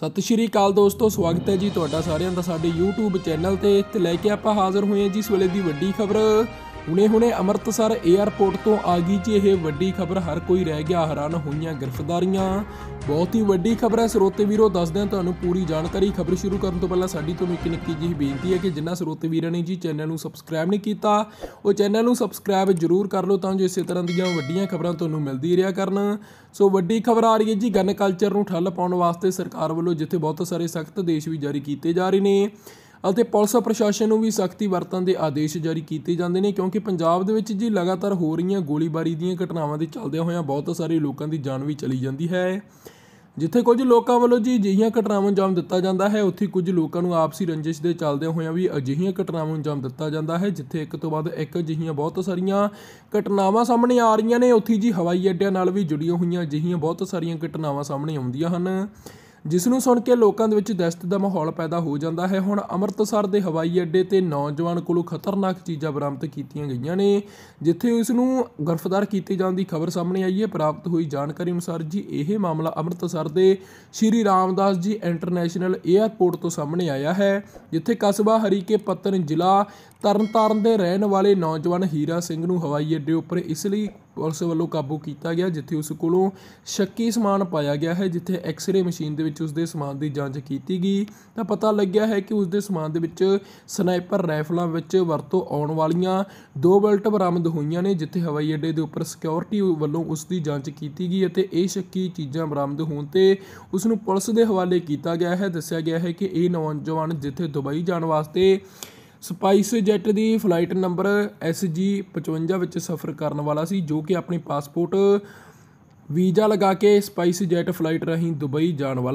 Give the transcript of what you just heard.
ਸਤਿ ਸ਼੍ਰੀ ਅਕਾਲ ਦੋਸਤੋ ਸਵਾਗਤ ਹੈ ਜੀ ਤੁਹਾਡਾ ਸਾਰਿਆਂ ਦਾ ਸਾਡੇ YouTube ਚੈਨਲ ਤੇ ਤੇ ਲੈ ਕੇ ਆਪਾਂ ਹਾਜ਼ਰ ਹੋਏ ਹਾਂ ਜੀ ਇਸ ਵੇਲੇ ਦੀ ਵੱਡੀ ਖਬਰ ਹੁਣੇ-ਹੁਣੇ ਅੰਮ੍ਰਿਤਸਰ 에ਅਰਪੋਰਟ ਤੋਂ ਆ ਗਈ ਜੀ ਇਹ ਵੱਡੀ ਖਬਰ ਹਰ ਕੋਈ ਰਹਿ ਗਿਆ ਹੈਰਾਨ ਹੋਈਆਂ ਗ੍ਰਿਫਤਾਰੀਆਂ ਬਹੁਤ ਹੀ ਵੱਡੀ ਖਬਰ ਹੈ ਸਰੋਤੇ ਵੀਰੋ ਦੱਸਦੇ ਹਾਂ ਤੁਹਾਨੂੰ ਪੂਰੀ ਜਾਣਕਾਰੀ ਖਬਰ ਸ਼ੁਰੂ ਕਰਨ ਤੋਂ ਪਹਿਲਾਂ ਸਾਡੀ ਤੋਂ ਇੱਕ ਨਿੱਕੀ ਜਿਹੀ ਬੇਨਤੀ ਹੈ ਕਿ ਜਿੰਨਾ ਸਰੋਤੇ ਵੀਰਾਂ ਨੇ ਜੀ ਚੈਨਲ ਨੂੰ ਸਬਸਕ੍ਰਾਈਬ ਨਹੀਂ ਕੀਤਾ ਉਹ ਚੈਨਲ ਨੂੰ ਸਬਸਕ੍ਰਾਈਬ ਜ਼ਰੂਰ ਕਰ ਲਓ ਤਾਂ ਜੋ ਇਸੇ ਤਰ੍ਹਾਂ ਦੀਆਂ ਵੱਡੀਆਂ ਖਬਰਾਂ ਤੁਹਾਨੂੰ ਮਿਲਦੀ ਰਿਹਾ ਕਰਨ ਸੋ ਵੱਡੀ ਖਬਰ ਆ ਰਹੀ ਹੈ ਜੀ ਗਨ ਕਲਚਰ ਨੂੰ ਠੱਲ ਪਾਉਣ ਵਾਸਤੇ ਸਰਕਾਰ ਵੱਲੋਂ ਜਿੱਥੇ ਬਹੁਤ ਸਾਰੇ ਸਖਤ ਦੇਸ਼ ਵੀ ਜਾਰੀ ਕੀਤੇ ਜਾ ਰਹੇ ਨੇ ਅਤੇ ਪੁਲਿਸ ਪ੍ਰਸ਼ਾਸਨ ਨੂੰ ਵੀ ਸਖਤੀ ਵਰਤਣ ਦੇ ਆਦੇਸ਼ ਜਾਰੀ ਕੀਤੇ ਜਾਂਦੇ ਨੇ ਕਿਉਂਕਿ ਪੰਜਾਬ ਦੇ ਵਿੱਚ ਜੀ ਲਗਾਤਾਰ ਹੋ ਰਹੀਆਂ ਗੋਲੀਬਾਰੀ ਦੀਆਂ ਘਟਨਾਵਾਂ ਦੇ ਚੱਲਦੇ ਹੋਇਆਂ ਬਹੁਤ ਸਾਰੇ ਲੋਕਾਂ ਦੀ ਜਾਨ ਵੀ ਚਲੀ ਜਾਂਦੀ ਹੈ ਜਿੱਥੇ ਕੁਝ ਲੋਕਾਂ ਵੱਲੋਂ ਜੀ ਅਜਿਹੀਆਂ ਘਟਨਾਵਾਂ ਜਨਮ ਦਿੱਤਾ ਜਾਂਦਾ ਹੈ ਉੱਥੇ ਕੁਝ ਲੋਕਾਂ ਨੂੰ ਆਪਸੀ ਰੰਜਿਸ਼ ਦੇ ਚੱਲਦੇ ਹੋਇਆਂ ਵੀ ਅਜਿਹੀਆਂ ਘਟਨਾਵਾਂ ਜਨਮ ਦਿੱਤਾ ਜਾਂਦਾ ਹੈ ਜਿੱਥੇ ਇੱਕ ਤੋਂ ਬਾਅਦ ਇੱਕ ਅਜਿਹੀਆਂ ਬਹੁਤ ਸਾਰੀਆਂ ਘਟਨਾਵਾਂ ਸਾਹਮਣੇ ਆ ਰਹੀਆਂ ਨੇ ਉੱਥੇ ਜੀ ਹਵਾਈ ਅੱਡਿਆਂ ਨਾਲ ਵੀ ਜੁੜੀਆਂ ਹੋਈਆਂ ਅਜਿਹੀਆਂ ਬਹੁਤ ਸਾਰੀਆਂ ਘਟਨਾਵਾਂ ਸਾਹਮਣੇ ਆਉਂਦੀਆਂ ਹਨ ਜਿਸ ਨੂੰ ਸੁਣ ਕੇ ਲੋਕਾਂ ਦੇ ਵਿੱਚ ਦਹਿਸ਼ਤ ਦਾ ਮਾਹੌਲ ਪੈਦਾ ਹੋ ਜਾਂਦਾ ਹੈ ਹੁਣ ਅੰਮ੍ਰਿਤਸਰ ਦੇ ਹਵਾਈ ਅੱਡੇ ਤੇ ਨੌਜਵਾਨ ਕੋਲੋਂ ਖਤਰਨਾਕ ਚੀਜ਼ਾਂ ਬਰਾਮਦ ਕੀਤੀਆਂ ਗਈਆਂ ਨੇ ਜਿੱਥੇ ਉਸ ਨੂੰ ਗ੍ਰਿਫਤਾਰ ਕੀਤੇ ਜਾਣ ਦੀ ਖਬਰ ਸਾਹਮਣੇ ਆਈ ਹੈ ਪ੍ਰਾਪਤ ਹੋਈ ਜਾਣਕਾਰੀ ਅਨੁਸਾਰ ਜੀ ਇਹ ਮਾਮਲਾ ਅੰਮ੍ਰਿਤਸਰ ਦੇ ਸ਼੍ਰੀ ਰਾਮਦਾਸ ਜੀ ਇੰਟਰਨੈਸ਼ਨਲ 에ਅਰਪੋਰਟ ਤੋਂ ਸਾਹਮਣੇ ਆਇਆ ਹੈ ਜਿੱਥੇ ਕਸਬਾ ਹਰੀਕੇ ਪੱਤਨ ਜ਼ਿਲ੍ਹਾ ਤਰਨਤਾਰਨ ਦੇ ਰਹਿਣ ਵਾਲੇ ਨੌਜਵਾਨ ਹੀਰਾ ਸਿੰਘ ਨੂੰ ਹਵਾਈ ਅੱਡੇ ਉੱਪਰ ਇਸ ਲਈ ਪੁਲਿਸ ਵੱਲੋਂ ਕਾਬੂ ਕੀਤਾ ਗਿਆ ਜਿੱਥੇ ਉਸ ਕੋਲੋਂ ਸ਼ੱਕੀ ਸਮਾਨ ਪਾਇਆ ਗਿਆ ਹੈ ਜਿੱਥੇ ਐਕਸ-ਰੇ ਮਸ਼ੀਨ ਦੇ ਵਿੱਚ ਉਸ ਦੇ ਸਮਾਨ ਦੀ ਜਾਂਚ ਕੀਤੀ ਗਈ ਤਾਂ ਪਤਾ ਲੱਗਿਆ ਹੈ ਕਿ ਉਸ ਦੇ ਸਮਾਨ ਦੇ ਵਿੱਚ ਸਨਾਈਪਰ ਰਾਈਫਲਾਂ ਵਿੱਚ ਵਰਤੋਂ ਆਉਣ ਵਾਲੀਆਂ ਦੋ ਬਲਟ ਬਰਾਮਦ ਹੋਈਆਂ ਨੇ ਜਿੱਥੇ ਹਵਾਈ ਅੱਡੇ ਦੇ ਉੱਪਰ ਸਿਕਿਉਰਿਟੀ ਵੱਲੋਂ ਉਸ ਦੀ ਜਾਂਚ ਕੀਤੀ ਗਈ ਅਤੇ ਇਹ ਸ਼ੱਕੀ ਚੀਜ਼ਾਂ ਬਰਾਮਦ ਹੋਣ ਤੇ ਉਸ ਨੂੰ ਪੁਲਿਸ ਦੇ ਹਵਾਲੇ ਕੀਤਾ ਗਿਆ ਹੈ ਦੱਸਿਆ ਗਿਆ ਹੈ ਕਿ ਇਹ ਨੌਜਵਾਨ ਜਿੱਥੇ ਦੁਬਈ ਜਾਣ ਵਾਸਤੇ ਸਪਾਈਸ ਜੈਟ ਦੀ ਫਲਾਈਟ ਨੰਬਰ SG55 ਵਿੱਚ ਸਫ਼ਰ ਕਰਨ ਵਾਲਾ ਸੀ ਜੋ ਕਿ ਆਪਣੀ ਪਾਸਪੋਰਟ ਵੀਜ਼ਾ ਲਗਾ ਕੇ ਸਪਾਈਸ ਜੈਟ ਫਲਾਈਟ ਰਾਹੀਂ ਦੁਬਈ ਜਾਣ ਵਾਲਾ